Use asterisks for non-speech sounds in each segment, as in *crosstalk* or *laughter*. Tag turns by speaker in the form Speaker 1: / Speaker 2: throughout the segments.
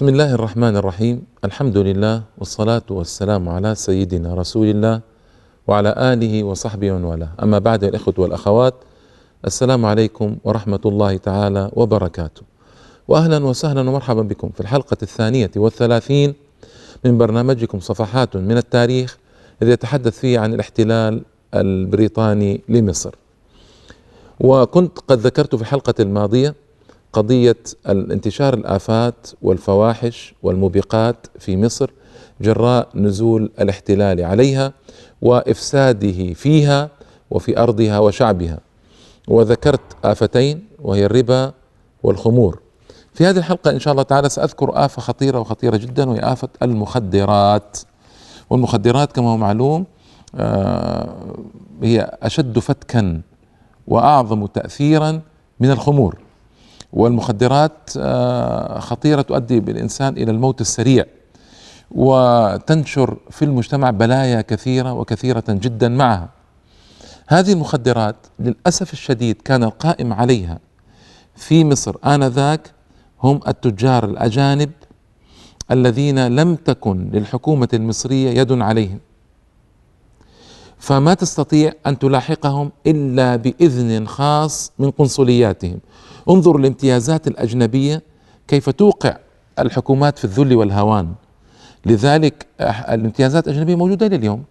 Speaker 1: بسم الله الرحمن الرحيم الحمد لله والصلاة والسلام على سيدنا رسول الله وعلى آله وصحبه ومن والاه أما بعد الإخوة والأخوات السلام عليكم ورحمة الله تعالى وبركاته وأهلا وسهلا ومرحبا بكم في الحلقة الثانية والثلاثين من برنامجكم صفحات من التاريخ الذي يتحدث فيه عن الاحتلال البريطاني لمصر وكنت قد ذكرت في الحلقة الماضية قضيه انتشار الافات والفواحش والموبقات في مصر جراء نزول الاحتلال عليها وافساده فيها وفي ارضها وشعبها وذكرت افتين وهي الربا والخمور في هذه الحلقه ان شاء الله تعالى ساذكر افه خطيره وخطيره جدا وهي افه المخدرات والمخدرات كما هو معلوم آه، هي اشد فتكا واعظم تاثيرا من الخمور والمخدرات آه، خطيرة تؤدي بالإنسان إلى الموت السريع وتنشر في المجتمع بلايا كثيرة وكثيرة جدا معها هذه المخدرات للأسف الشديد كان القائم عليها في مصر آنذاك هم التجار الأجانب الذين لم تكن للحكومة المصرية يد عليهم فما تستطيع ان تلاحقهم الا باذن خاص من قنصلياتهم انظر الامتيازات الاجنبيه كيف توقع الحكومات في الذل والهوان لذلك الامتيازات الاجنبيه موجوده لليوم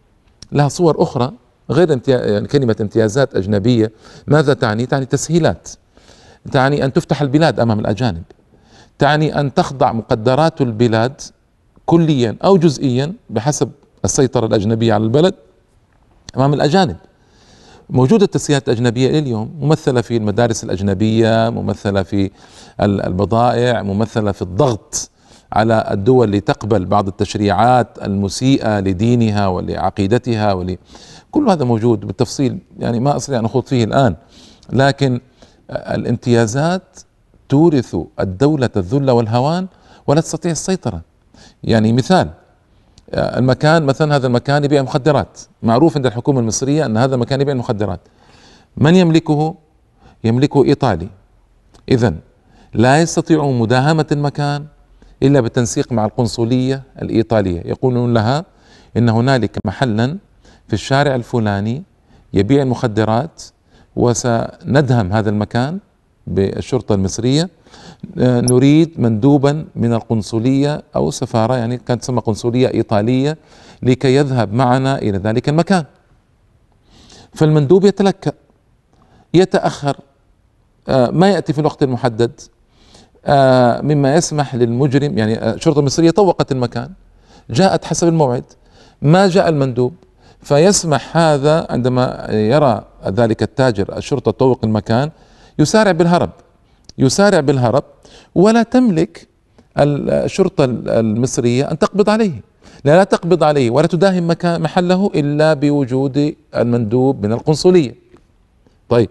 Speaker 1: لها صور اخرى غير يعني كلمه امتيازات اجنبيه ماذا تعني؟ تعني تسهيلات تعني ان تفتح البلاد امام الاجانب تعني ان تخضع مقدرات البلاد كليا او جزئيا بحسب السيطره الاجنبيه على البلد امام الاجانب موجودة التسجيلات الأجنبية إلى اليوم ممثلة في المدارس الأجنبية ممثلة في البضائع ممثلة في الضغط على الدول اللي تقبل بعض التشريعات المسيئة لدينها ولعقيدتها ول... كل هذا موجود بالتفصيل يعني ما أستطيع أن أخوض فيه الآن لكن الامتيازات تورث الدولة الذل والهوان ولا تستطيع السيطرة يعني مثال المكان مثلا هذا المكان يبيع مخدرات معروف عند الحكومة المصرية أن هذا المكان يبيع مخدرات من يملكه يملكه إيطالي إذا لا يستطيع مداهمة المكان إلا بالتنسيق مع القنصلية الإيطالية يقولون لها إن هنالك محلا في الشارع الفلاني يبيع المخدرات وسندهم هذا المكان بالشرطه المصريه آه، نريد مندوبا من القنصليه او سفاره يعني كانت تسمى قنصليه ايطاليه لكي يذهب معنا الى ذلك المكان فالمندوب يتلكأ يتأخر آه، ما يأتي في الوقت المحدد آه، مما يسمح للمجرم يعني الشرطة المصرية طوقت المكان جاءت حسب الموعد ما جاء المندوب فيسمح هذا عندما يرى ذلك التاجر الشرطة تطوق المكان يسارع بالهرب يسارع بالهرب ولا تملك الشرطة المصرية أن تقبض عليه لا لا تقبض عليه ولا تداهم مكان محله إلا بوجود المندوب من القنصلية طيب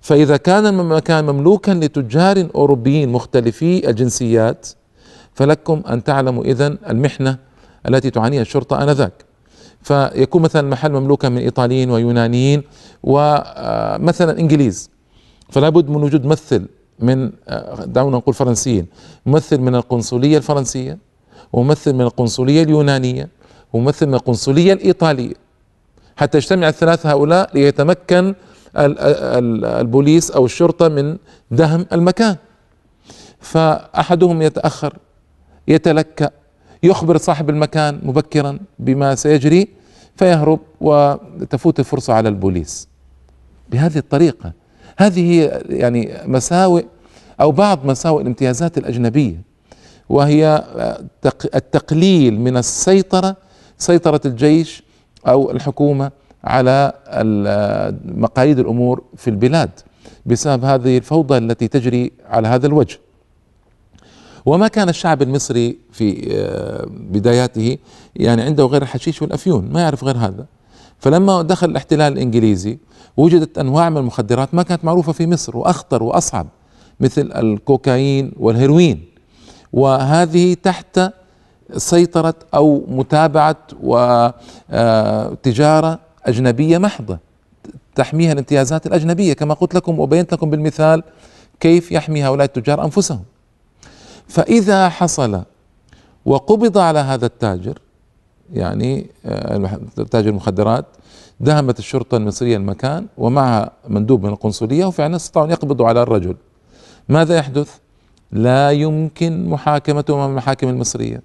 Speaker 1: فإذا كان المكان مملوكا لتجار أوروبيين مختلفي الجنسيات فلكم أن تعلموا إذا المحنة التي تعانيها الشرطة آنذاك فيكون مثلا المحل مملوكا من إيطاليين ويونانيين ومثلا آه، إنجليز فلا بد من وجود ممثل من آه، دعونا نقول فرنسيين ممثل من القنصلية الفرنسية وممثل من القنصلية اليونانية وممثل من القنصلية الإيطالية حتى يجتمع الثلاثة هؤلاء ليتمكن آه، البوليس أو الشرطة من دهم المكان فأحدهم يتأخر يتلكأ يخبر صاحب المكان مبكرا بما سيجري فيهرب وتفوت الفرصة على البوليس بهذه الطريقة هذه يعني مساوئ أو بعض مساوئ الامتيازات الأجنبية وهي آه، التقليل من السيطرة سيطرة الجيش أو الحكومة على آه، مقاييد الأمور في البلاد بسبب هذه الفوضى التي تجري على هذا الوجه وما كان الشعب المصري في آه، بداياته يعني عنده غير الحشيش والافيون ما يعرف غير هذا فلما دخل الاحتلال الانجليزي وجدت انواع من المخدرات ما كانت معروفه في مصر واخطر واصعب مثل الكوكايين والهيروين وهذه تحت سيطره او متابعه وتجاره آه، اجنبيه محضه تحميها الامتيازات الاجنبيه كما قلت لكم وبينت لكم بالمثال كيف يحمي هؤلاء التجار انفسهم فاذا حصل وقبض على هذا التاجر يعني آه، تاجر المخدرات دهمت الشرطة المصرية المكان ومعها مندوب من القنصلية وفعلا استطاعوا أن يقبضوا على الرجل ماذا يحدث؟ لا يمكن محاكمته أمام المحاكم المصرية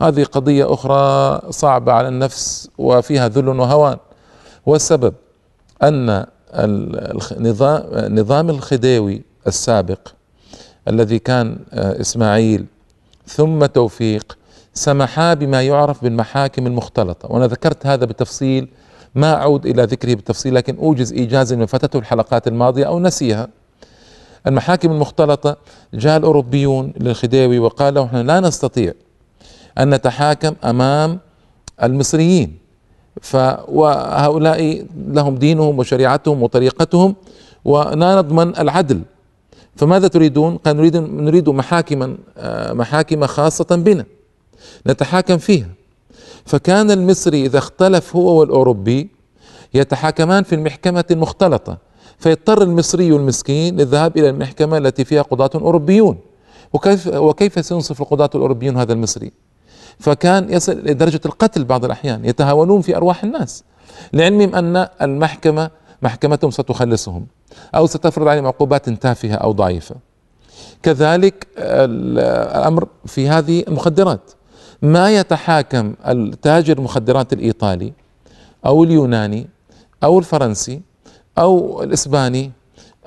Speaker 1: هذه قضية أخرى صعبة على النفس وفيها ذل وهوان والسبب أن نظام الخديوي السابق الذي كان آه، إسماعيل ثم توفيق سمحا بما يعرف بالمحاكم المختلطة وأنا ذكرت هذا بالتفصيل ما أعود إلى ذكره بالتفصيل لكن أوجز إيجازا من فتته الحلقات الماضية أو نسيها المحاكم المختلطة جاء الأوروبيون للخديوي وقالوا نحن لا نستطيع أن نتحاكم أمام المصريين فهؤلاء لهم دينهم وشريعتهم وطريقتهم ولا نضمن العدل فماذا تريدون؟ قال نريد نريد محاكما آه، محاكم خاصة بنا نتحاكم فيها فكان المصري إذا اختلف هو والأوروبي يتحاكمان في المحكمة المختلطة فيضطر المصري المسكين للذهاب إلى المحكمة التي فيها قضاة أوروبيون وكيف, وكيف سينصف القضاة الأوروبيون هذا المصري فكان يصل إلى درجة القتل بعض الأحيان يتهاونون في أرواح الناس لعلمهم أن المحكمة محكمتهم ستخلصهم أو ستفرض عليهم عقوبات تافهة أو ضعيفة كذلك الأمر في هذه المخدرات ما يتحاكم التاجر المخدرات الايطالي او اليوناني او الفرنسي او الاسباني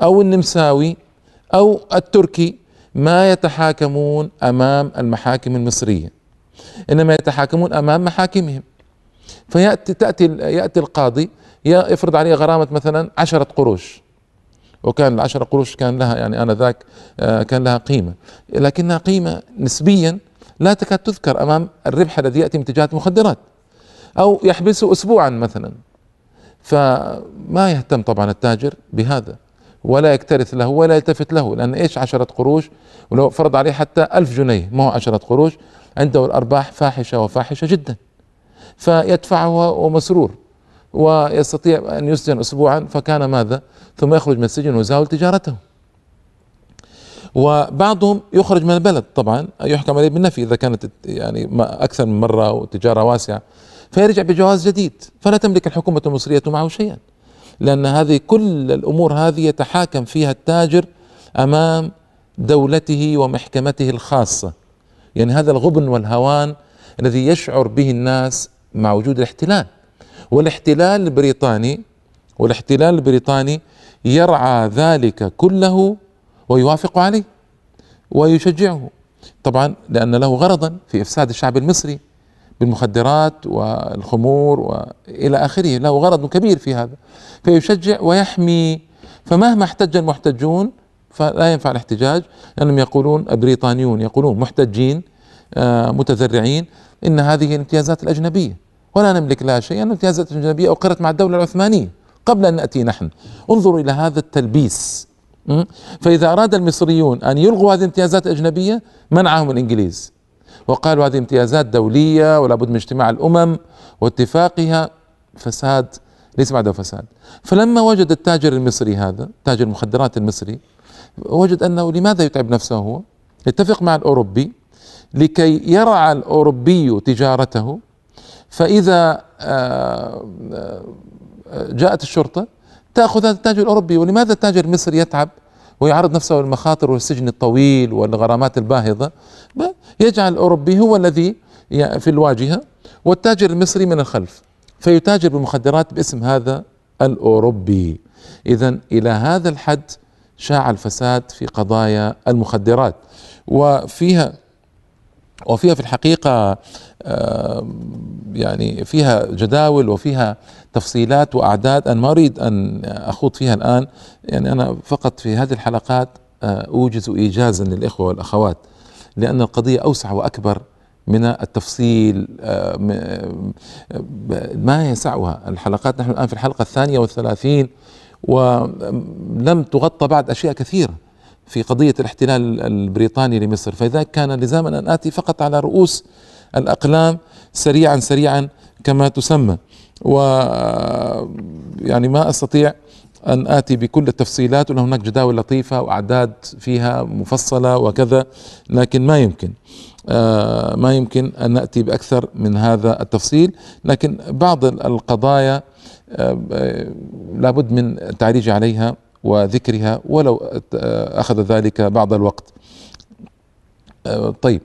Speaker 1: او النمساوي او التركي ما يتحاكمون امام المحاكم المصريه انما يتحاكمون امام محاكمهم فياتي تاتي ياتي القاضي يفرض عليه غرامه مثلا عشرة قروش وكان العشرة قروش كان لها يعني انا ذاك آه، كان لها قيمه لكنها قيمه نسبيا لا تكاد تذكر امام الربح الذي ياتي من تجاره المخدرات او يحبسه اسبوعا مثلا فما يهتم طبعا التاجر بهذا ولا يكترث له ولا يلتفت له لأن إيش عشرة قروش ولو فرض عليه حتى ألف جنيه ما هو عشرة قروش عنده الأرباح فاحشة وفاحشة جدا فيدفعها ومسرور ويستطيع أن يسجن أسبوعا فكان ماذا ثم يخرج من السجن ويزاول تجارته وبعضهم يخرج من البلد طبعا يحكم عليه بالنفي اذا كانت يعني اكثر من مره وتجاره واسعه فيرجع بجواز جديد فلا تملك الحكومه المصريه معه شيئا لان هذه كل الامور هذه يتحاكم فيها التاجر امام دولته ومحكمته الخاصه يعني هذا الغبن والهوان الذي يشعر به الناس مع وجود الاحتلال والاحتلال البريطاني والاحتلال البريطاني يرعى ذلك كله ويوافق عليه ويشجعه طبعا لأن له غرضا في إفساد الشعب المصري بالمخدرات والخمور وإلى آخره له غرض كبير في هذا فيشجع ويحمي فمهما احتج المحتجون فلا ينفع الاحتجاج لأنهم يقولون بريطانيون يقولون محتجين آه، متذرعين إن هذه الامتيازات الأجنبية ولا نملك لها شيء أن الامتيازات الأجنبية أقرت مع الدولة العثمانية قبل أن نأتي نحن انظروا إلى هذا التلبيس فإذا أراد المصريون أن يلغوا هذه الامتيازات الأجنبية منعهم الإنجليز وقالوا هذه امتيازات دولية ولا بد من اجتماع الأمم واتفاقها فساد ليس بعده فساد فلما وجد التاجر المصري هذا تاجر المخدرات المصري وجد أنه لماذا يتعب نفسه هو يتفق مع الأوروبي لكي يرعى الأوروبي تجارته فإذا آه، آه، جاءت الشرطة تأخذ هذا التاجر الأوروبي ولماذا التاجر المصري يتعب ويعرض نفسه للمخاطر والسجن الطويل والغرامات الباهظة يجعل الأوروبي هو الذي في الواجهة والتاجر المصري من الخلف فيتاجر بالمخدرات باسم هذا الأوروبي إذا إلى هذا الحد شاع الفساد في قضايا المخدرات وفيها وفيها في الحقيقة يعني فيها جداول وفيها تفصيلات واعداد انا ما اريد ان اخوض فيها الان يعني انا فقط في هذه الحلقات آه، اوجز ايجازا للاخوه والاخوات لان القضيه اوسع واكبر من التفصيل آه، آه، ما يسعها الحلقات نحن الآن في الحلقة الثانية والثلاثين ولم تغطى بعد أشياء كثيرة في قضية الاحتلال البريطاني لمصر فإذا كان لزاما أن آتي فقط على رؤوس الأقلام سريعا سريعا كما تسمى و يعني ما أستطيع أن آتي بكل التفصيلات ولا هناك جداول لطيفة وأعداد فيها مفصلة وكذا لكن ما يمكن آه، ما يمكن أن نأتي بأكثر من هذا التفصيل لكن بعض القضايا آه، لابد من التعريج عليها وذكرها ولو آه، أخذ ذلك بعض الوقت طيب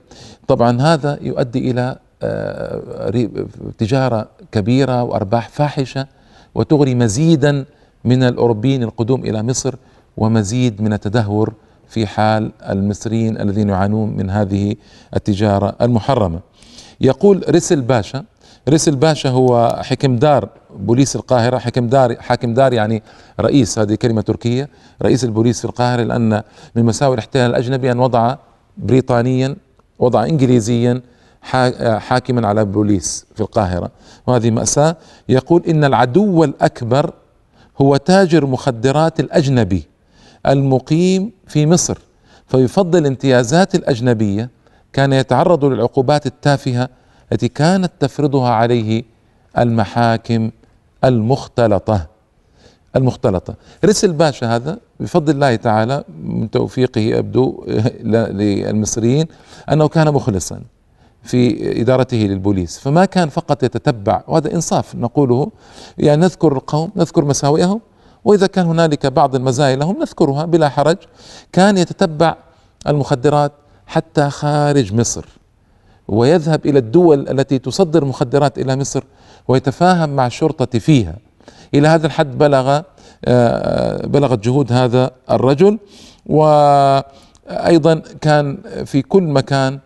Speaker 1: طبعا هذا يؤدي إلى آه، تجارة كبيرة وأرباح فاحشة وتغري مزيدا من الأوروبيين القدوم إلى مصر ومزيد من التدهور في حال المصريين الذين يعانون من هذه التجارة المحرمة يقول رسل باشا رسل باشا هو حكمدار بوليس القاهرة حكمدار حاكمدار يعني رئيس هذه كلمة تركية رئيس البوليس في القاهرة لأن من مساوئ الاحتلال الأجنبي أن وضع بريطانيا وضع إنجليزيا آه، حاكما على بوليس في القاهرة وهذه مأساة يقول إن العدو الأكبر هو تاجر مخدرات الأجنبي المقيم في مصر فيفضل الامتيازات الأجنبية كان يتعرض للعقوبات التافهة التي كانت تفرضها عليه المحاكم المختلطة المختلطة رسل باشا هذا بفضل الله تعالى من توفيقه أبدو *laughs* للمصريين أنه كان مخلصا في إدارته للبوليس فما كان فقط يتتبع وهذا إنصاف نقوله يعني نذكر القوم نذكر مساوئهم وإذا كان هنالك بعض المزايا لهم نذكرها بلا حرج كان يتتبع المخدرات حتى خارج مصر ويذهب إلى الدول التي تصدر مخدرات إلى مصر ويتفاهم مع الشرطة فيها إلى هذا الحد بلغ آه، بلغت جهود هذا الرجل وأيضا آه، كان في كل مكان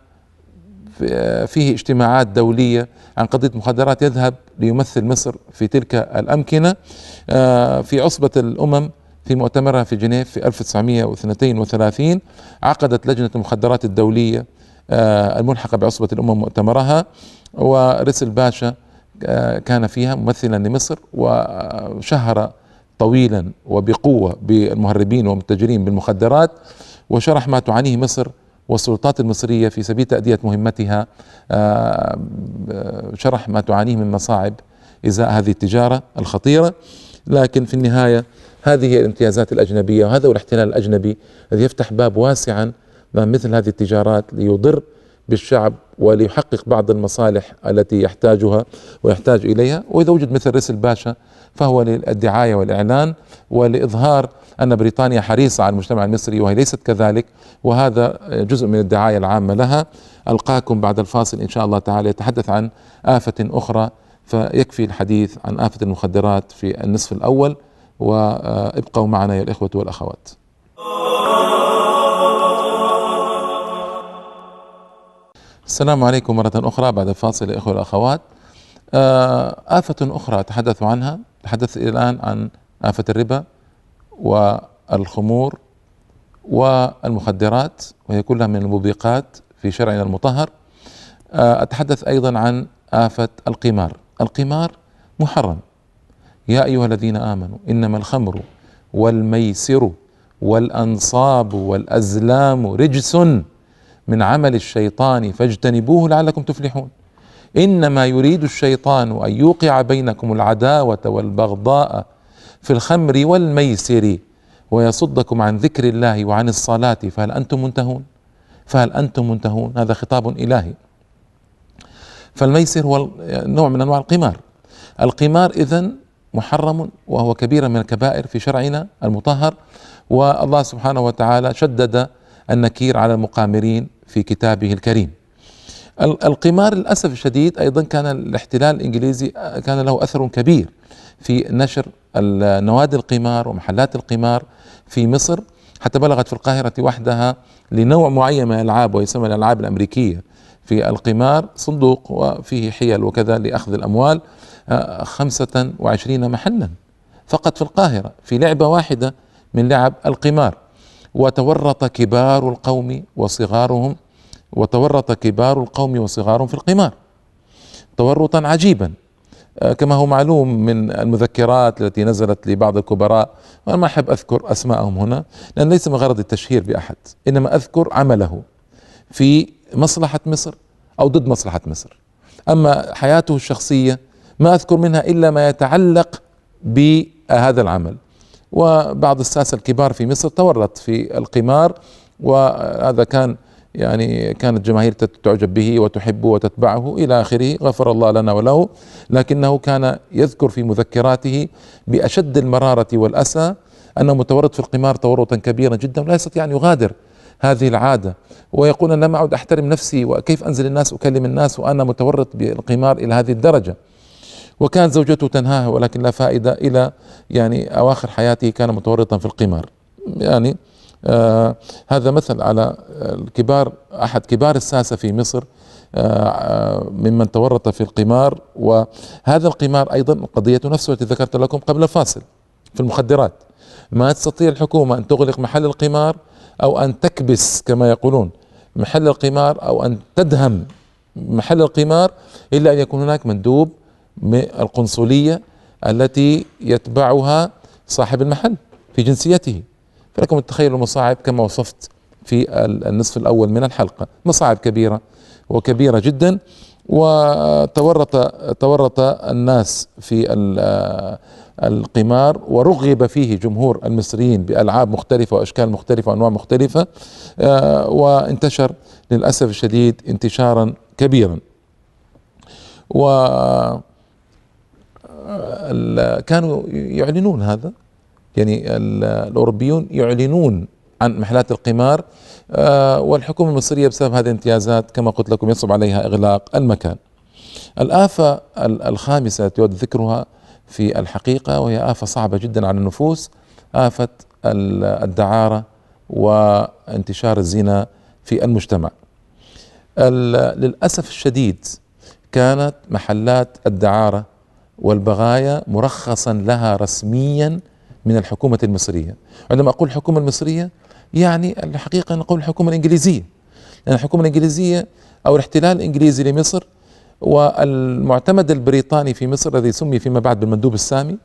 Speaker 1: آه، فيه اجتماعات دولية عن قضية المخدرات يذهب ليمثل مصر في تلك الأمكنة في عصبة الأمم في مؤتمرها في جنيف في 1932 عقدت لجنة المخدرات الدولية الملحقة بعصبة الأمم مؤتمرها ورسل باشا كان فيها ممثلا لمصر وشهر طويلا وبقوة بالمهربين والمتجرين بالمخدرات وشرح ما تعانيه مصر والسلطات المصرية في سبيل تأدية مهمتها آه، آه، شرح ما تعانيه من مصاعب إزاء هذه التجارة الخطيرة لكن في النهاية هذه هي الامتيازات الأجنبية وهذا هو الاحتلال الأجنبي الذي يفتح باب واسعا مثل هذه التجارات ليضر بالشعب وليحقق بعض المصالح التي يحتاجها ويحتاج اليها، واذا وجد مثل رسل باشا فهو للدعايه والاعلان ولاظهار ان بريطانيا حريصه على المجتمع المصري وهي ليست كذلك وهذا جزء من الدعايه العامه لها. القاكم بعد الفاصل ان شاء الله تعالى يتحدث عن افه اخرى فيكفي الحديث عن افه المخدرات في النصف الاول وابقوا معنا يا الاخوه والاخوات. السلام عليكم مرة أخرى بعد فاصل إخوة الأخوات آه، آفة أخرى تحدثوا عنها تحدث الآن عن آفة الربا والخمور والمخدرات وهي كلها من الموبقات في شرعنا المطهر آه، أتحدث أيضا عن آفة القمار القمار محرم يا أيها الذين آمنوا إنما الخمر والميسر والأنصاب والأزلام رجس من عمل الشيطان فاجتنبوه لعلكم تفلحون انما يريد الشيطان ان يوقع بينكم العداوه والبغضاء في الخمر والميسر ويصدكم عن ذكر الله وعن الصلاه فهل انتم منتهون فهل انتم منتهون هذا خطاب الهي فالميسر هو نوع من انواع القمار القمار اذا محرم وهو كبيرة من الكبائر في شرعنا المطهر والله سبحانه وتعالى شدد النكير على المقامرين في كتابه الكريم القمار للاسف الشديد ايضا كان الاحتلال الانجليزي آه، كان له اثر كبير في نشر نوادي القمار ومحلات القمار في مصر حتى بلغت في القاهره وحدها لنوع معين من الالعاب ويسمى الالعاب الامريكيه في القمار صندوق وفيه حيل وكذا لاخذ الاموال آه، خمسة وعشرين محلا فقط في القاهرة في لعبة واحدة من لعب القمار وتورط كبار القوم وصغارهم وتورط كبار القوم وصغارهم في القمار تورطا عجيبا آه، كما هو معلوم من المذكرات التي نزلت لبعض الكبراء وأنا ما أحب أذكر أسماءهم هنا لأن ليس من غرض التشهير بأحد إنما أذكر عمله في مصلحة مصر أو ضد مصلحة مصر أما حياته الشخصية ما أذكر منها إلا ما يتعلق بهذا العمل وبعض الساسة الكبار في مصر تورط في القمار وهذا كان يعني كانت جماهير تعجب به وتحبه وتتبعه الى اخره غفر الله لنا وله لكنه كان يذكر في مذكراته باشد المراره والاسى انه متورط في القمار تورطا كبيرا جدا ولا يستطيع ان يغادر هذه العاده ويقول انا لم اعد احترم نفسي وكيف انزل الناس اكلم الناس وانا متورط بالقمار الى هذه الدرجه وكانت زوجته تنهاه ولكن لا فائدة إلى يعني أواخر حياته كان متورطا في القمار يعني آه هذا مثل على الكبار أحد كبار الساسة في مصر آه, آه، ممن تورط في القمار وهذا القمار أيضا قضيته نفسه التي ذكرت لكم قبل الفاصل في المخدرات ما تستطيع الحكومة أن تغلق محل القمار أو أن تكبس كما يقولون محل القمار أو أن تدهم محل القمار إلا أن يكون هناك مندوب القنصلية التي يتبعها صاحب المحل في جنسيته فلكم التخيل المصاعب كما وصفت في النصف الأول من الحلقة مصاعب كبيرة وكبيرة جدا وتورط تورط الناس في القمار ورغب فيه جمهور المصريين بألعاب مختلفة وأشكال مختلفة وأنواع مختلفة آه، وانتشر للأسف الشديد انتشارا كبيرا و كانوا يعلنون هذا يعني الاوروبيون يعلنون عن محلات القمار آه، والحكومه المصريه بسبب هذه الامتيازات كما قلت لكم يصعب عليها اغلاق المكان. الافه الخامسه التي يود ذكرها في الحقيقه وهي افه صعبه جدا على النفوس افه الدعاره وانتشار الزنا في المجتمع. للاسف الشديد كانت محلات الدعاره والبغايا مرخصا لها رسميا من الحكومة المصرية عندما أقول الحكومة المصرية يعني الحقيقة نقول الحكومة الإنجليزية لأن الحكومة الإنجليزية أو الاحتلال الإنجليزي لمصر والمعتمد البريطاني في مصر الذي سمي فيما بعد بالمندوب السامي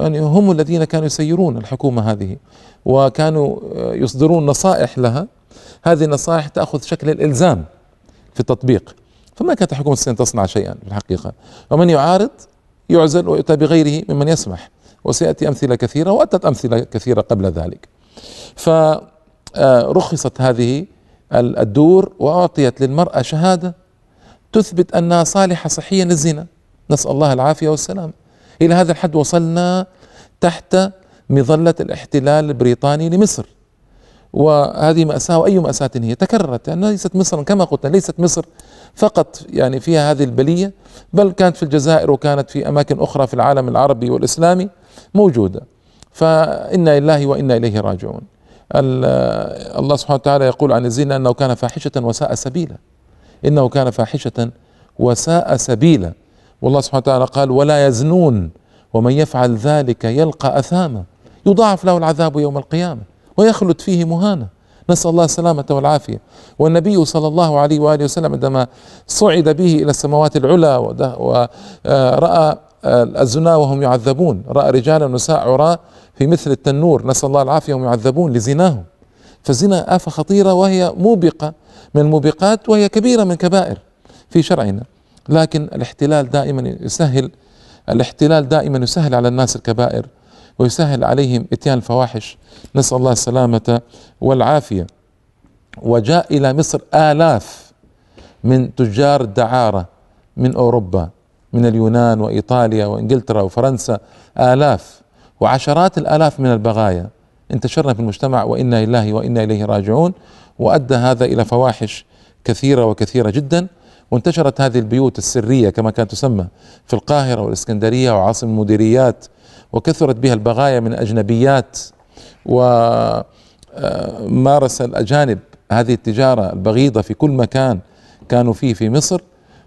Speaker 1: يعني هم الذين كانوا يسيرون الحكومة هذه وكانوا يصدرون نصائح لها هذه النصائح تأخذ شكل الإلزام في التطبيق فما كانت الحكومة الصينية تصنع شيئا في الحقيقة ومن يعارض يعزل ويؤتى بغيره ممن يسمح وسيأتي أمثلة كثيرة وأتت أمثلة كثيرة قبل ذلك فرخصت آه، هذه الدور وأعطيت للمرأة شهادة تثبت أنها صالحة صحيا للزنا نسأل الله العافية والسلام إلى هذا الحد وصلنا تحت مظلة الاحتلال البريطاني لمصر وهذه مأساة وأي مأساة هي تكررت يعني ليست مصر كما قلت ليست مصر فقط يعني فيها هذه البلية بل كانت في الجزائر وكانت في أماكن أخرى في العالم العربي والإسلامي موجودة فإنا لله وإنا إليه راجعون الله سبحانه وتعالى يقول عن الزنا أنه كان فاحشة وساء سبيلا إنه كان فاحشة وساء سبيلا والله سبحانه وتعالى قال ولا يزنون ومن يفعل ذلك يلقى أثاما يضاعف له العذاب يوم القيامه ويخلد فيه مهانة نسأل الله السلامة والعافية والنبي صلى الله عليه وآله وسلم عندما صعد به إلى السماوات العلى ورأى آه، آه، الزنا وهم يعذبون رأى رجالا ونساء عراة في مثل التنور نسأل الله العافية وهم يعذبون لزناهم فالزنا آفة خطيرة وهي موبقة من الموبقات وهي كبيرة من كبائر في شرعنا لكن الاحتلال دائما يسهل الاحتلال دائما يسهل على الناس الكبائر ويسهل عليهم اتيان الفواحش نسأل الله السلامة والعافية وجاء إلى مصر آلاف من تجار الدعارة من أوروبا من اليونان وإيطاليا وإنجلترا وفرنسا آلاف وعشرات الآلاف من البغايا انتشرنا في المجتمع وإنا لله وإنا إليه راجعون وأدى هذا إلى فواحش كثيرة وكثيرة جدا وانتشرت هذه البيوت السرية كما كانت تسمى في القاهرة والإسكندرية وعاصم المديريات وكثرت بها البغايا من اجنبيات ومارس آه، الاجانب هذه التجاره البغيضه في كل مكان كانوا فيه في مصر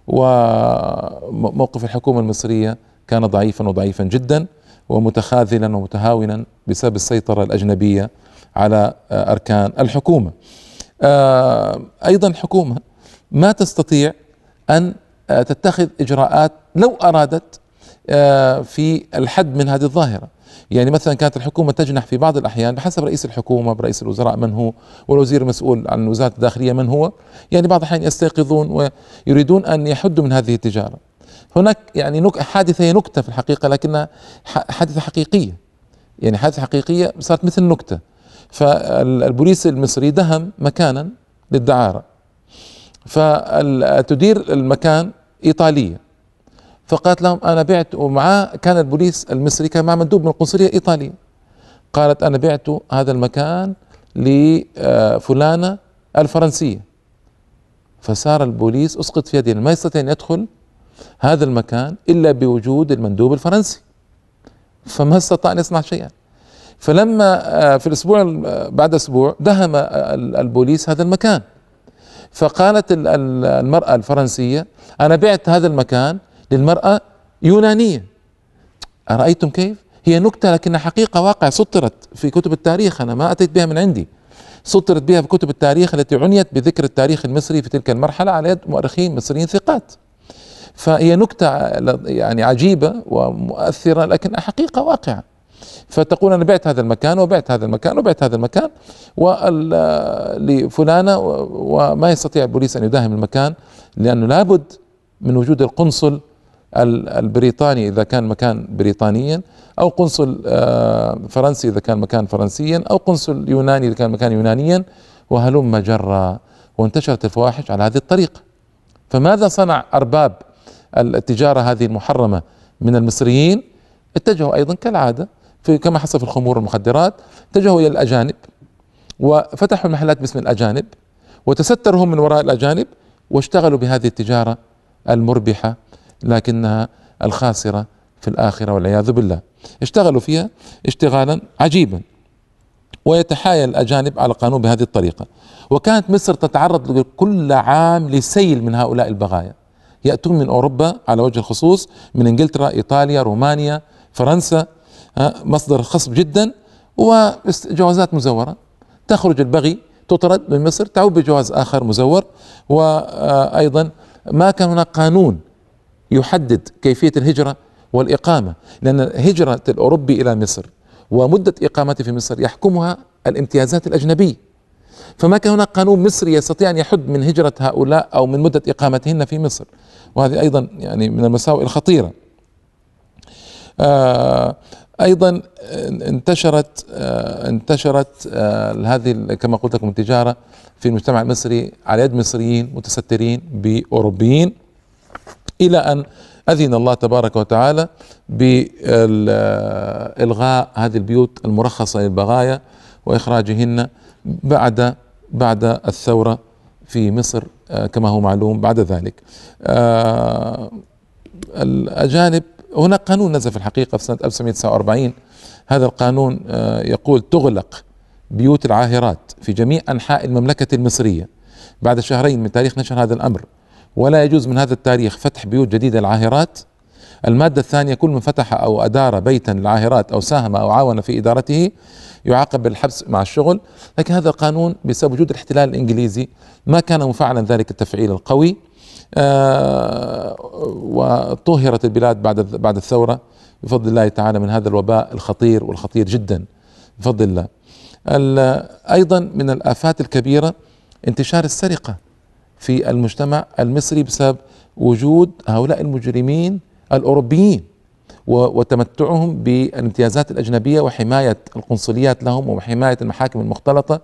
Speaker 1: وموقف الحكومه المصريه كان ضعيفا وضعيفا جدا ومتخاذلا ومتهاونا بسبب السيطره الاجنبيه على آه، اركان الحكومه. آه، ايضا الحكومه ما تستطيع ان تتخذ اجراءات لو ارادت آه، في الحد من هذه الظاهرة يعني مثلا كانت الحكومة تجنح في بعض الأحيان بحسب رئيس الحكومة برئيس الوزراء من هو والوزير المسؤول عن وزارة الداخلية من هو يعني بعض الأحيان يستيقظون ويريدون أن يحدوا من هذه التجارة هناك يعني حادثة هي نكتة في الحقيقة لكنها حادثة حقيقية يعني حادثة حقيقية صارت مثل نكتة فالبوليس المصري دهم مكانا للدعارة فتدير المكان إيطالية فقالت لهم انا بعت ومعاه كان البوليس المصري كان مع مندوب من القنصليه الايطاليه قالت انا بعت هذا المكان لفلانه الفرنسيه فصار البوليس اسقط في يدين ما يستطيع ان يدخل هذا المكان الا بوجود المندوب الفرنسي فما استطاع ان يصنع شيئا فلما آه، في الاسبوع آه، بعد اسبوع دهم آه، البوليس هذا المكان فقالت المراه الفرنسيه انا بعت هذا المكان للمرأة يونانية أرأيتم كيف هي نكتة لكنها حقيقة واقع سطرت في كتب التاريخ أنا ما أتيت بها من عندي سطرت بها في كتب التاريخ التي عنيت بذكر التاريخ المصري في تلك المرحلة على يد مؤرخين مصريين ثقات فهي نكتة يعني عجيبة ومؤثرة لكن حقيقة واقعة فتقول أنا بعت هذا المكان وبعت هذا المكان وبعت هذا المكان لفلانة وما يستطيع البوليس أن يداهم المكان لأنه لابد من وجود القنصل البريطاني اذا كان مكان بريطانيا او قنصل آه، فرنسي اذا كان مكان فرنسيا او قنصل يوناني اذا كان مكان يونانيا وهلم جرا وانتشرت الفواحش على هذه الطريقه فماذا صنع ارباب التجاره هذه المحرمه من المصريين اتجهوا ايضا كالعاده في كما حصل في الخمور والمخدرات اتجهوا الى الاجانب وفتحوا المحلات باسم الاجانب وتستروا هم من وراء الاجانب واشتغلوا بهذه التجاره المربحه لكنها الخاسرة في الآخرة والعياذ بالله اشتغلوا فيها اشتغالا عجيبا ويتحايل الأجانب على القانون بهذه الطريقة وكانت مصر تتعرض كل عام لسيل من هؤلاء البغايا يأتون من أوروبا على وجه الخصوص من إنجلترا إيطاليا رومانيا فرنسا آه، مصدر خصب جدا وجوازات مزورة تخرج البغي تطرد من مصر تعود بجواز آخر مزور وأيضا ما كان هناك قانون يحدد كيفية الهجرة والإقامة لأن هجرة الأوروبي إلى مصر ومدة إقامته في مصر يحكمها الامتيازات الأجنبية فما كان هناك قانون مصري يستطيع أن يحد من هجرة هؤلاء أو من مدة إقامتهن في مصر وهذه أيضا يعني من المساوئ الخطيرة آه ايضا انتشرت آه، انتشرت آه، هذه كما قلت لكم التجاره في المجتمع المصري على يد مصريين متسترين باوروبيين الى ان اذن الله تبارك وتعالى بالغاء هذه البيوت المرخصه للبغايا واخراجهن بعد بعد الثوره في مصر آه، كما هو معلوم بعد ذلك آه، الاجانب هناك قانون نزل في الحقيقه في سنه 1949 هذا القانون آه، يقول تغلق بيوت العاهرات في جميع انحاء المملكه المصريه بعد شهرين من تاريخ نشر هذا الامر ولا يجوز من هذا التاريخ فتح بيوت جديدة للعاهرات المادة الثانية كل من فتح أو أدار بيتا للعاهرات أو ساهم أو عاون في إدارته يعاقب بالحبس مع الشغل لكن هذا القانون بسبب وجود الاحتلال الإنجليزي ما كان مفعلا ذلك التفعيل القوي آه وطهرت البلاد بعد بعد الثورة بفضل الله تعالى من هذا الوباء الخطير والخطير جدا بفضل الله أيضا من الآفات الكبيرة انتشار السرقة في المجتمع المصري بسبب وجود هؤلاء المجرمين الاوروبيين وتمتعهم بالامتيازات الاجنبيه وحمايه القنصليات لهم وحمايه المحاكم المختلطه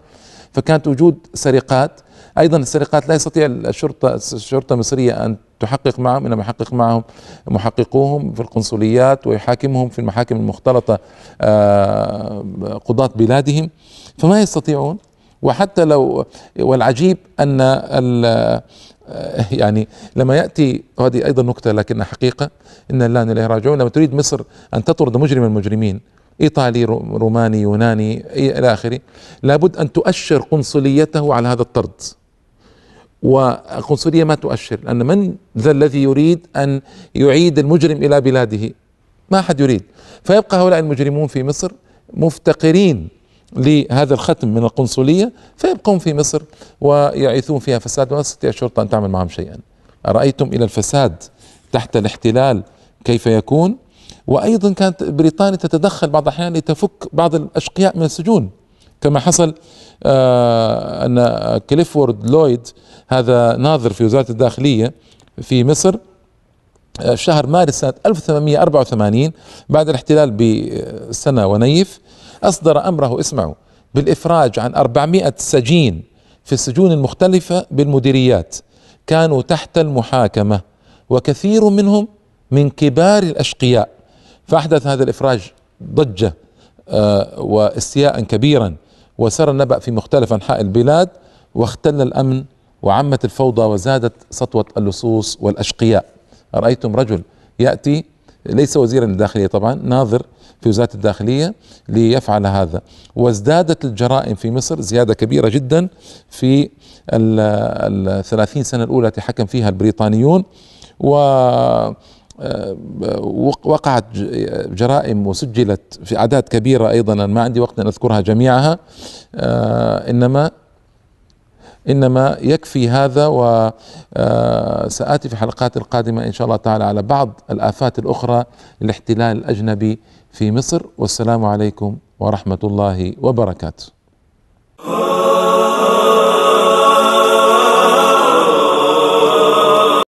Speaker 1: فكانت وجود سرقات ايضا السرقات لا يستطيع الشرطه الشرطه المصريه ان تحقق معهم انما يحقق معهم محققوهم في القنصليات ويحاكمهم في المحاكم المختلطه آه، قضاه بلادهم فما يستطيعون وحتى لو والعجيب ان آه، يعني لما ياتي وهذه ايضا نكته لكنها حقيقه ان الله اليه راجعون لما تريد مصر ان تطرد مجرم المجرمين ايطالي روماني يوناني الى اخره لابد ان تؤشر قنصليته على هذا الطرد والقنصليه ما تؤشر لان من ذا الذي يريد ان يعيد المجرم الى بلاده ما احد يريد فيبقى هؤلاء المجرمون في مصر مفتقرين لهذا الختم من القنصلية فيبقون في مصر ويعيثون فيها فساد ولا تستطيع الشرطة أن تعمل معهم شيئا أرأيتم إلى الفساد تحت الاحتلال كيف يكون وأيضا كانت بريطانيا تتدخل بعض الأحيان لتفك بعض الأشقياء من السجون كما حصل آه أن كليفورد لويد هذا ناظر في وزارة الداخلية في مصر آه، شهر مارس سنة 1884 بعد الاحتلال بسنة ونيف أصدر أمره اسمعوا بالإفراج عن 400 سجين في السجون المختلفة بالمديريات كانوا تحت المحاكمة وكثير منهم من كبار الأشقياء فأحدث هذا الإفراج ضجة آه، واستياء كبيرا وسر النبأ في مختلف أنحاء البلاد واختل الأمن وعمت الفوضى وزادت سطوة اللصوص والأشقياء رأيتم رجل يأتي ليس وزيرا للداخلية طبعا ناظر في وزارة الداخلية ليفعل هذا وازدادت الجرائم في مصر زيادة كبيرة جدا في الثلاثين سنة الأولى التي حكم فيها البريطانيون و آه، وقعت جرائم وسجلت في اعداد كبيره ايضا انا ما عندي وقت ان اذكرها جميعها آه، انما انما يكفي هذا وساتي آه، في الحلقات القادمه ان شاء الله تعالى على بعض الافات الاخرى للاحتلال الاجنبي في مصر والسلام عليكم ورحمه الله وبركاته